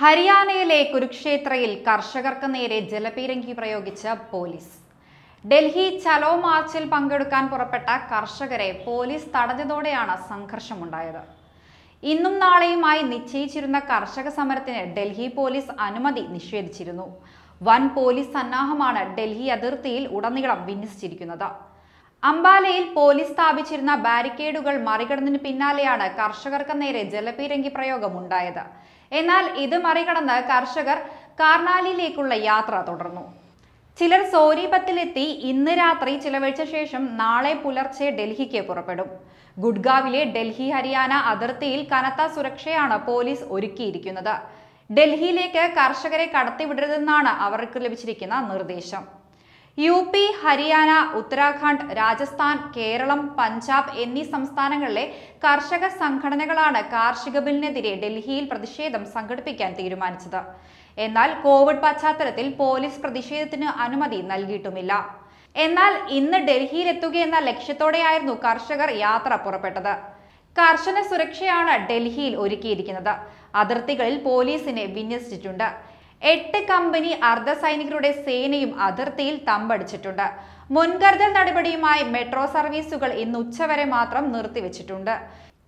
ഹരിയാനയിലെ കുരുക്ഷേത്രയിൽ കർഷകർക്ക് നേരെ ജലപീരങ്കി പ്രയോഗിച്ച പോലീസ് ഡൽഹി ചലോ മാർച്ചിൽ പങ്കെടുക്കാൻ പുറപ്പെട്ട കർഷകരെ പോലീസ് തടഞ്ഞതോടെയാണ് സംഘർഷമുണ്ടായത് ഇന്നും നാളെയുമായി നിശ്ചയിച്ചിരുന്ന കർഷക സമരത്തിന് ഡൽഹി പോലീസ് അനുമതി നിഷേധിച്ചിരുന്നു വൻ പോലീസ് സന്നാഹമാണ് ഡൽഹി അതിർത്തിയിൽ ഉടനീളം വിന്യസിച്ചിരിക്കുന്നത് അംബാലയിൽ പോലീസ് സ്ഥാപിച്ചിരുന്ന ബാരിക്കേഡുകൾ മറികടന്നിന് പിന്നാലെയാണ് കർഷകർക്ക് നേരെ ജലപീരങ്കി ഉണ്ടായത് എന്നാൽ ഇത് മറികടന്ന് കർഷകർ കാർണാലിയിലേക്കുള്ള യാത്ര തുടർന്നു ചിലർ സോനീപത്തിലെത്തി ഇന്ന് രാത്രി ചിലവഴിച്ച ശേഷം നാളെ പുലർച്ചെ ഡൽഹിക്ക് പുറപ്പെടും ഗുഡ്ഗാവിലെ ഡൽഹി ഹരിയാന അതിർത്തിയിൽ കനത്ത സുരക്ഷയാണ് പോലീസ് ഒരുക്കിയിരിക്കുന്നത് ഡൽഹിയിലേക്ക് കർഷകരെ കടത്തിവിടരുതെന്നാണ് അവർക്ക് ലഭിച്ചിരിക്കുന്ന നിർദ്ദേശം യു പി ഹരിയാന ഉത്തരാഖണ്ഡ് രാജസ്ഥാൻ കേരളം പഞ്ചാബ് എന്നീ സംസ്ഥാനങ്ങളിലെ കർഷക സംഘടനകളാണ് കാർഷിക ബില്ലിനെതിരെ ഡൽഹിയിൽ പ്രതിഷേധം സംഘടിപ്പിക്കാൻ തീരുമാനിച്ചത് എന്നാൽ കോവിഡ് പശ്ചാത്തലത്തിൽ പോലീസ് പ്രതിഷേധത്തിന് അനുമതി നൽകിയിട്ടുമില്ല എന്നാൽ ഇന്ന് ഡൽഹിയിലെത്തുകയെന്ന ലക്ഷ്യത്തോടെയായിരുന്നു കർഷകർ യാത്ര പുറപ്പെട്ടത് കർശന സുരക്ഷയാണ് ഡൽഹിയിൽ ഒരുക്കിയിരിക്കുന്നത് അതിർത്തികളിൽ പോലീസിനെ വിന്യസിച്ചിട്ടുണ്ട് എട്ട് കമ്പനി അർദ്ധസൈനികരുടെ സേനയും അതിർത്തിയിൽ തമ്പടിച്ചിട്ടുണ്ട് മുൻകരുതൽ നടപടിയുമായി മെട്രോ സർവീസുകൾ ഇന്ന് ഉച്ചവരെ മാത്രം നിർത്തിവെച്ചിട്ടുണ്ട്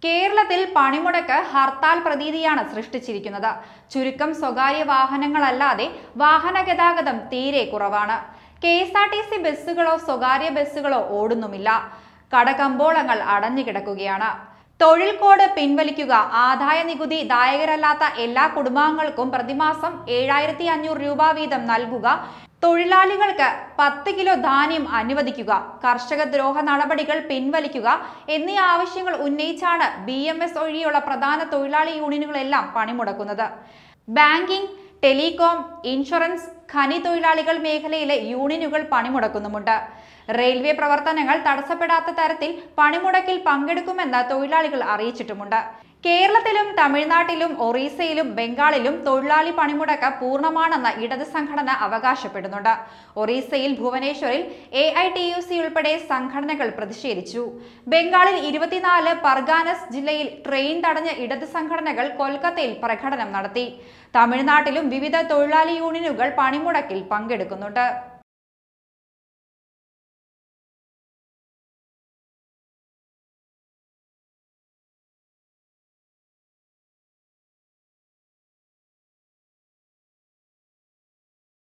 കേരളത്തിൽ പണിമുടക്ക് ഹർത്താൽ പ്രതീതിയാണ് സൃഷ്ടിച്ചിരിക്കുന്നത് ചുരുക്കം സ്വകാര്യ വാഹനങ്ങളല്ലാതെ വാഹന ഗതാഗതം തീരെ കുറവാണ് K S R T C ബസ്സുകളോ സ്വകാര്യ ബസ്സുകളോ ഓടുന്നുമില്ല കടകമ്പോളങ്ങൾ അടഞ്ഞുകിടക്കുകയാണ് തൊഴിൽ കോഡ് പിൻവലിക്കുക ആദായ നികുതി ദായകരല്ലാത്ത എല്ലാ കുടുംബാംഗങ്ങൾക്കും പ്രതിമാസം ഏഴായിരത്തി അഞ്ഞൂറ് രൂപ വീതം നൽകുക തൊഴിലാളികൾക്ക് പത്ത് കിലോ ധാന്യം അനുവദിക്കുക കർഷക ദ്രോഹ നടപടികൾ പിൻവലിക്കുക എന്നീ ആവശ്യങ്ങൾ ഉന്നയിച്ചാണ് ബി ഒഴിയുള്ള പ്രധാന തൊഴിലാളി യൂണിയനുകളെല്ലാം പണിമുടക്കുന്നത് ബാങ്കിംഗ് ടെലികോം ഇൻഷുറൻസ് ഖനി തൊഴിലാളികൾ മേഖലയിലെ യൂണിയനുകൾ പണിമുടക്കുന്നുമുണ്ട് റെയിൽവേ പ്രവർത്തനങ്ങൾ തടസ്സപ്പെടാത്ത തരത്തിൽ പണിമുടക്കിൽ പങ്കെടുക്കുമെന്ന് തൊഴിലാളികൾ അറിയിച്ചിട്ടുമുണ്ട് കേരളത്തിലും തമിഴ്നാട്ടിലും ഒറീസയിലും ബംഗാളിലും തൊഴിലാളി പണിമുടക്ക് പൂർണ്ണമാണെന്ന് ഇടത് സംഘടന അവകാശപ്പെടുന്നുണ്ട് ഒറീസയിൽ ഭുവനേശ്വറിൽ A I T U C ഉൾപ്പെടെ സംഘടനകൾ പ്രതിഷേധിച്ചു ബംഗാളിൽ ഇരുപത്തിനാല് പർഗാനസ് ജില്ലയിൽ ട്രെയിൻ തടഞ്ഞ ഇടത് സംഘടനകൾ കൊൽക്കത്തയിൽ പ്രകടനം നടത്തി തമിഴ്നാട്ടിലും വിവിധ തൊഴിലാളി യൂണിയനുകൾ പണിമുടക്കിൽ പങ്കെടുക്കുന്നുണ്ട്